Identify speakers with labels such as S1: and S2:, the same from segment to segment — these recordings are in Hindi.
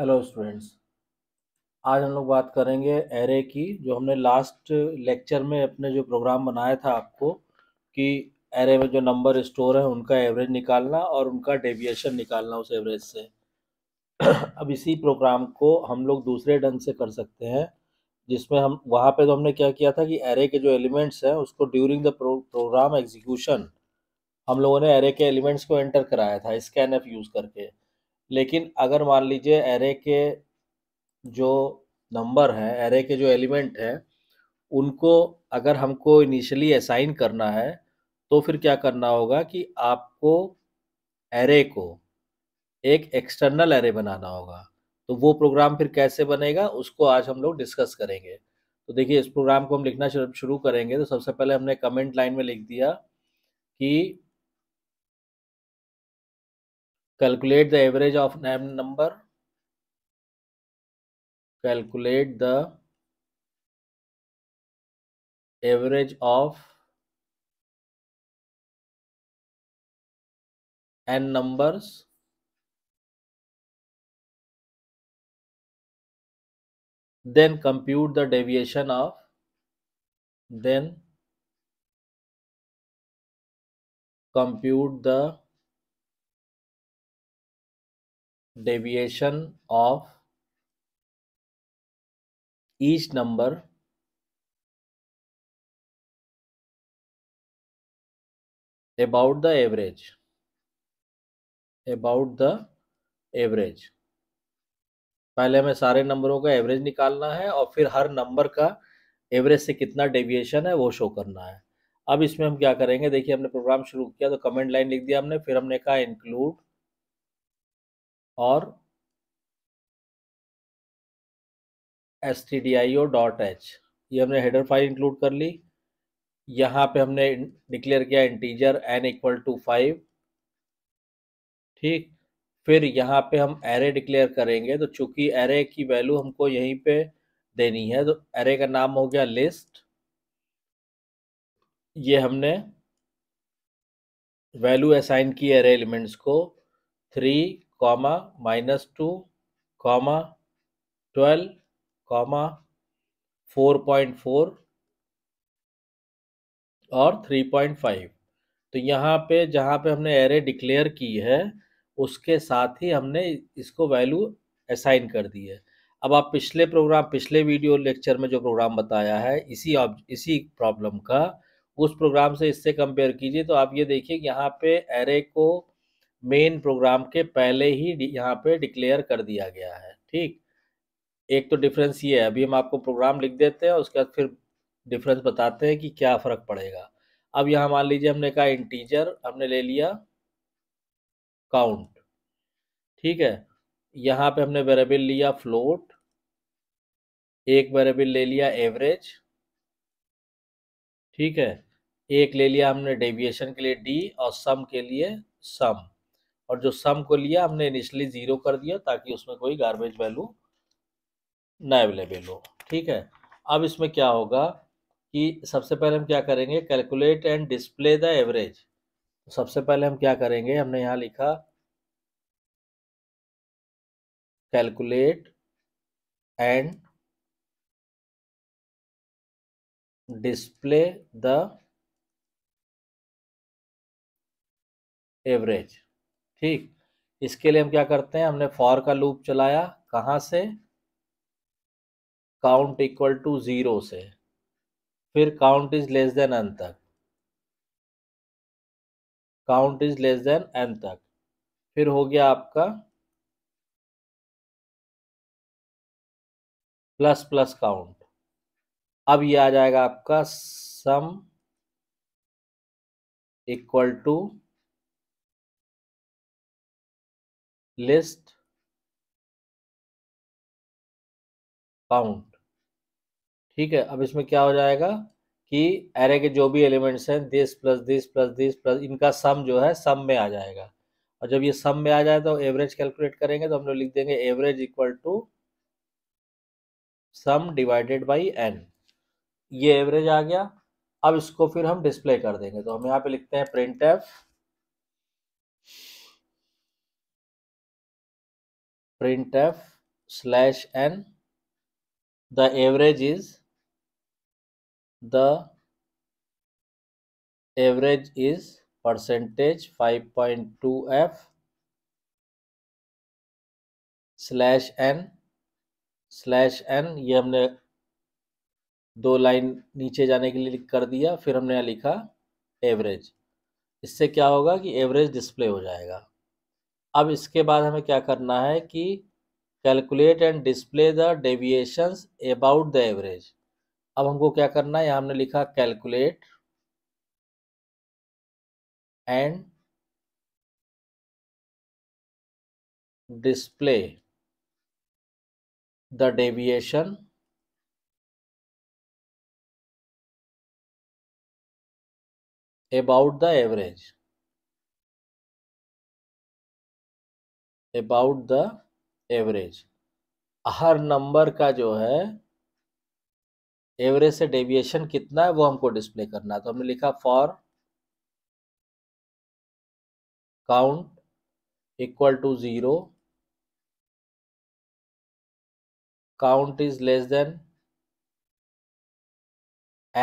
S1: हेलो स्टूडेंट्स आज हम लोग बात करेंगे एरे की जो हमने लास्ट लेक्चर में अपने जो प्रोग्राम बनाया था आपको कि एरे में जो नंबर स्टोर है उनका एवरेज निकालना और उनका डेविएशन निकालना उस एवरेज से अब इसी प्रोग्राम को हम लोग दूसरे ढंग से कर सकते हैं जिसमें हम वहाँ पे तो हमने क्या किया था कि एरे के जो एलिमेंट्स हैं उसको ड्यूरिंग द प्रोग्राम एग्जीक्यूशन हम लोगों ने एरे के एलिमेंट्स को एंटर कराया था स्कैन एफ यूज़ करके लेकिन अगर मान लीजिए एरे के जो नंबर हैं एरे के जो एलिमेंट हैं उनको अगर हमको इनिशियली असाइन करना है तो फिर क्या करना होगा कि आपको एरे को एक एक्सटर्नल एरे बनाना होगा तो वो प्रोग्राम फिर कैसे बनेगा उसको आज हम लोग डिस्कस करेंगे तो देखिए इस प्रोग्राम को हम लिखना शुरू करेंगे तो सबसे पहले हमने कमेंट लाइन में लिख दिया कि
S2: calculate the average of n number
S3: calculate the average of n numbers then compute the deviation of then compute the deviation of each number about the average about the average
S1: पहले हमें सारे नंबरों का एवरेज निकालना है और फिर हर नंबर का एवरेज से कितना डेविएशन है वो शो करना है अब इसमें हम क्या करेंगे देखिए हमने प्रोग्राम शुरू किया
S2: तो कमेंट लाइन लिख दिया हमने फिर हमने कहा इंक्लूड डॉट एच ये
S1: हमने हेडर फाइल इंक्लूड कर ली यहाँ पे हमने डिक्लेयर किया integer n equal to five ठीक फिर यहाँ पे हम एरे डिक्लेयर करेंगे तो चूंकि एरे की वैल्यू हमको यहीं पे देनी है तो एरे का नाम हो गया लिस्ट ये हमने वैल्यू असाइन की एरे एलिमेंट्स को three comma minus two comma twelve comma four point four और थ्री पॉइंट फाइव तो यहाँ पे जहाँ पे हमने एरे डिक्लेयर की है उसके साथ ही हमने इसको वैल्यू असाइन कर दी है अब आप पिछले प्रोग्राम पिछले वीडियो लेक्चर में जो प्रोग्राम बताया है इसी ऑब इसी प्रॉब्लम का उस प्रोग्राम से इससे कंपेयर कीजिए तो आप ये देखिए यहाँ पे एरे को मेन प्रोग्राम के पहले ही यहाँ पे डिक्लेयर कर दिया गया है ठीक एक तो डिफरेंस ये है अभी हम आपको प्रोग्राम लिख देते हैं उसके बाद फिर डिफरेंस बताते हैं कि क्या फ़र्क पड़ेगा अब यहाँ मान लीजिए हमने कहा इंटीजर हमने ले लिया काउंट ठीक है यहाँ पे हमने वेरेबिल लिया फ्लोट एक वेरेबिल ले लिया एवरेज ठीक है एक ले लिया हमने डेविएशन के लिए डी और सम के लिए सम और जो सम को लिया हमने इनिशियली ज़ीरो कर दिया ताकि उसमें कोई गार्बेज वैल्यू ना अवेलेबल हो ठीक है अब इसमें क्या होगा कि सबसे पहले हम क्या करेंगे calculate and display the average
S2: सबसे पहले हम क्या करेंगे हमने यहाँ लिखा
S3: calculate and display the
S2: average ठीक इसके लिए हम क्या करते हैं हमने फॉर का लूप
S1: चलाया कहाँ से काउंट इक्वल टू ज़ीरो से फिर count is less than n तक
S2: count is less than n तक फिर हो गया आपका प्लस प्लस काउंट अब ये आ जाएगा आपका sum equal to
S3: list count ठीक है अब इसमें
S2: क्या हो जाएगा कि एरे के जो भी एलिमेंट्स हैं this plus this plus this plus इनका
S1: सम जो है सम में आ जाएगा और जब ये सम में आ जाए तो एवरेज कैलकुलेट करेंगे तो हम लोग लिख देंगे average equal to sum divided by n ये एवरेज आ गया अब इसको फिर हम डिस्प्ले कर देंगे तो हम यहाँ पे लिखते हैं print f
S2: f slash n the average is the average is percentage 5.2f
S1: slash n slash n ये हमने दो लाइन नीचे जाने के लिए लिख कर दिया फिर हमने यहाँ लिखा एवरेज इससे क्या होगा कि एवरेज डिस्प्ले हो जाएगा अब इसके बाद हमें क्या करना है कि calculate and display the deviations about the average अब हमको
S2: क्या करना है यहाँ हमने लिखा calculate
S3: and display the deviation about the average about the
S2: average हर नंबर का जो है एवरेज
S1: से डेविएशन कितना है वो हमको डिस्प्ले करना है तो हमने लिखा for
S2: count equal to zero
S3: count is less than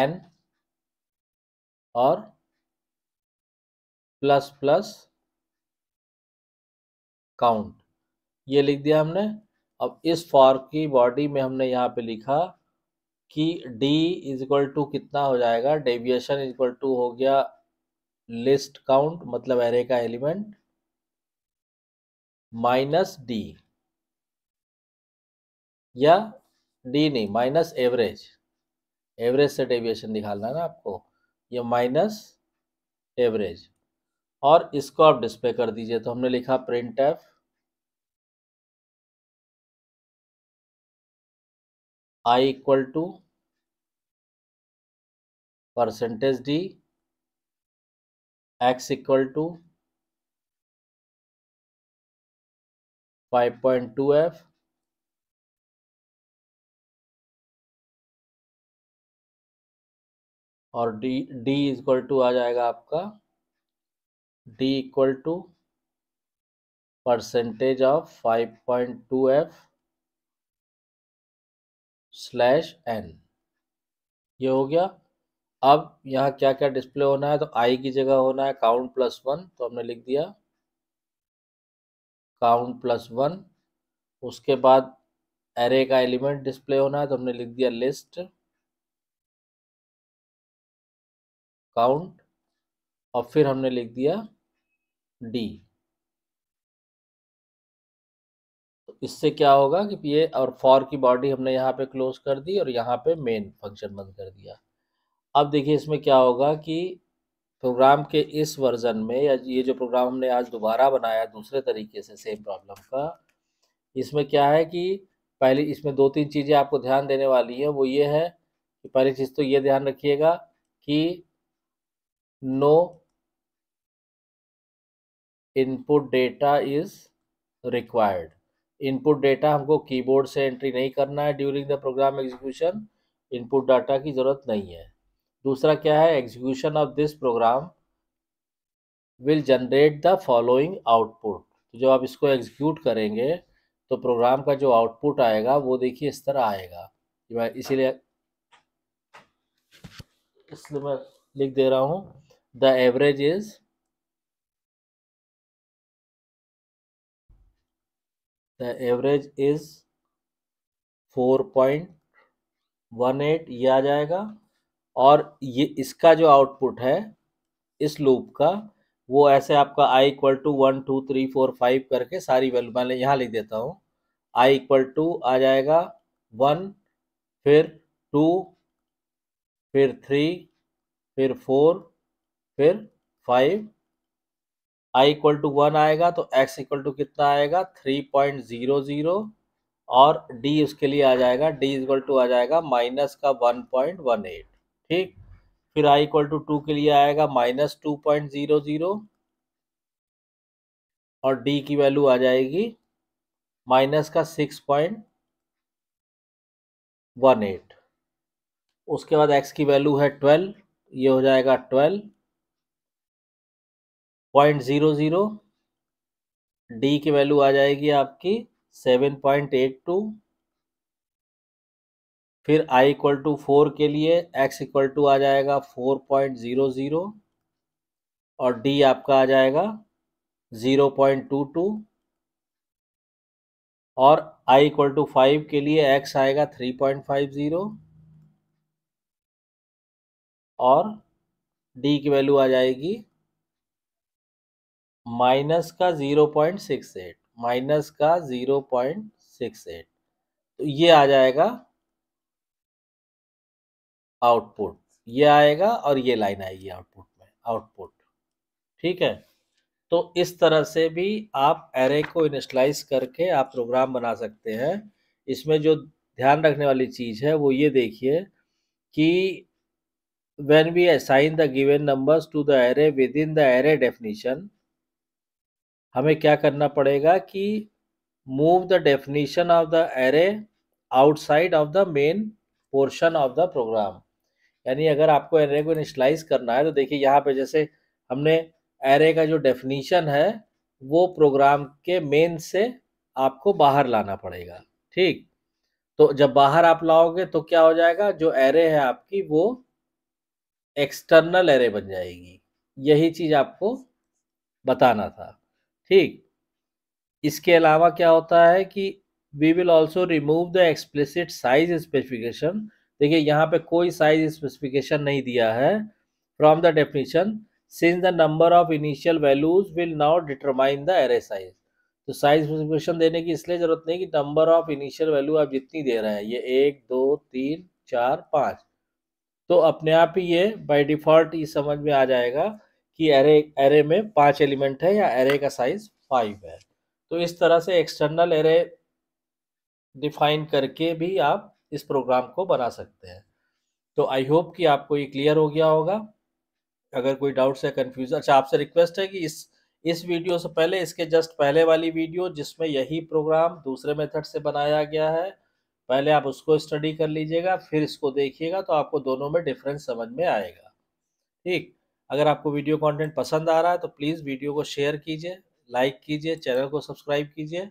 S3: n और
S2: प्लस प्लस काउंट ये लिख दिया हमने
S1: अब इस फॉर्म की बॉडी में हमने यहाँ पे लिखा कि d इज इक्वल टू कितना हो जाएगा डेविएशन इज इक्वल टू हो गया लिस्ट काउंट मतलब एरे का एलिमेंट माइनस डी या डी नहीं माइनस एवरेज एवरेज से डेविएशन निकालना है ना आपको ये माइनस एवरेज
S2: और इसको आप डिस्प्ले कर दीजिए तो हमने लिखा print f
S3: i equal to percentage d x equal to five point two f और डी डी इक्वल टू आ जाएगा आपका
S2: d equal to percentage of 5.2f slash n
S1: ये हो गया अब यहाँ क्या क्या डिस्प्ले होना है तो आई की जगह होना है काउंट प्लस वन तो हमने लिख दिया काउंट प्लस वन उसके बाद एरे का एलिमेंट डिस्प्ले होना है तो हमने लिख दिया लिस्ट
S3: काउंट और फिर हमने लिख दिया डी तो
S1: इससे क्या होगा कि ये और फॉर की बॉडी हमने यहाँ पे क्लोज कर दी और यहाँ पे मेन फंक्शन बंद कर दिया अब देखिए इसमें क्या होगा कि प्रोग्राम के इस वर्जन में या ये जो प्रोग्राम हमने आज दोबारा बनाया दूसरे तरीके से सेम प्रॉब्लम का इसमें क्या है कि पहली इसमें दो तीन चीज़ें आपको ध्यान देने वाली हैं वो ये है कि पहली चीज़ तो ये ध्यान रखिएगा कि no input data is required input data हमको कीबोर्ड से एंट्री नहीं करना है during the program execution input data की ज़रूरत नहीं है दूसरा क्या है execution of this program will generate the following output तो जब आप इसको एग्जीक्यूट करेंगे तो प्रोग्राम का जो आउटपुट आएगा वो देखिए इस तरह आएगा इसीलिए
S2: इसलिए मैं लिख दे रहा हूँ the average is the average is eight ये आ जाएगा
S1: और ये इसका जो आउटपुट है इस लूप का वो ऐसे आपका i equal to one two three four five करके सारी वैल्यू मैंने यहाँ लिख देता हूँ i इक्वल टू आ जाएगा वन फिर टू फिर थ्री फिर फोर फिर five i equal to one आएगा तो एक्स इक्वल टू कितना आएगा थ्री पॉइंट जीरो जीरो और डी उसके लिए आ जाएगा डी इक्वल टू आ जाएगा माइनस का वन पॉइंट वन एट ठीक फिर आई इक्वल टू टू के लिए आएगा minus two point zero zero और डी की वैल्यू आ जाएगी माइनस का सिक्स पॉइंट वन एट उसके बाद एक्स की वैल्यू है ट्वेल्व ये हो जाएगा twelve point zero zero d की वैल्यू आ जाएगी आपकी सेवन पॉइंट एट टू फिर आई इक्वल टू फोर के लिए एक्स इक्वल टू आ जाएगा फोर पॉइंट ज़ीरो ज़ीरो और डी आपका आ जाएगा ज़ीरो पॉइंट टू टू और आई इक्वल टू फाइव के लिए एक्स आएगा थ्री पॉइंट फाइव ज़ीरो और डी की वैल्यू आ जाएगी माइनस का zero point six eight minus का ज़ीरो पॉइंट सिक्स एट तो ये आ जाएगा आउटपुट ये आएगा और ये लाइन आएगी आउटपुट में आउटपुट ठीक है तो इस तरह से भी आप एरे को इनिशलाइज करके आप प्रोग्राम बना सकते हैं इसमें जो ध्यान रखने वाली चीज़ है वो ये देखिए कि when we assign the given numbers to the array within the array definition हमें क्या करना पड़ेगा कि move the definition of the array outside of the main portion of the program यानी अगर आपको एरे को इनिशलाइज करना है तो देखिए यहाँ पे जैसे हमने एरे का जो डेफिनीशन है वो प्रोग्राम के मेन से आपको बाहर लाना पड़ेगा ठीक तो जब बाहर आप लाओगे तो क्या हो जाएगा जो एरे है आपकी वो एक्सटर्नल एरे बन जाएगी यही चीज़ आपको बताना था ठीक इसके अलावा क्या होता है कि we will also remove the explicit size specification देखिए यहाँ पे कोई साइज स्पेसिफिकेशन नहीं दिया है from the definition since the number of initial values will now determine the array size तो साइज स्पेसिफिकेशन देने की इसलिए ज़रूरत नहीं कि नंबर ऑफ इनिशियल वैल्यू आप जितनी दे रहे हैं ये एक दो तीन चार पाँच तो अपने आप ही ये बाई डिफ़ॉल्ट ये समझ में आ जाएगा कि एरे एरे में पांच एलिमेंट है या एरे का साइज फाइव है तो इस तरह से एक्सटर्नल एरे डिफाइन करके भी आप इस प्रोग्राम को बना सकते हैं तो आई होप कि आपको ये क्लियर हो गया होगा अगर कोई डाउट्स या कन्फ्यूजन अच्छा आपसे रिक्वेस्ट है कि इस इस वीडियो से पहले इसके जस्ट पहले वाली वीडियो जिसमें यही प्रोग्राम दूसरे मेथड से बनाया गया है पहले आप उसको स्टडी कर लीजिएगा फिर इसको देखिएगा तो आपको दोनों में डिफरेंस समझ में आएगा ठीक अगर आपको वीडियो कंटेंट पसंद आ रहा है तो प्लीज़ वीडियो को शेयर कीजिए लाइक कीजिए चैनल को सब्सक्राइब कीजिए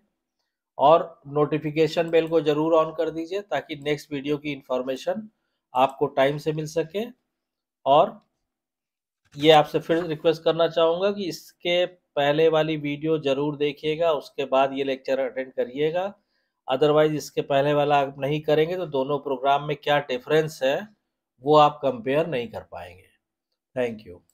S1: और नोटिफिकेशन बेल को ज़रूर ऑन कर दीजिए ताकि नेक्स्ट वीडियो की इन्फॉर्मेशन आपको टाइम से मिल सके और ये आपसे फिर रिक्वेस्ट करना चाहूँगा कि इसके पहले वाली वीडियो ज़रूर देखिएगा उसके बाद ये लेक्चर अटेंड करिएगा अदरवाइज इसके पहले वाला आप नहीं करेंगे तो दोनों प्रोग्राम में क्या डिफरेंस है वो आप कंपेयर नहीं कर पाएंगे थैंक यू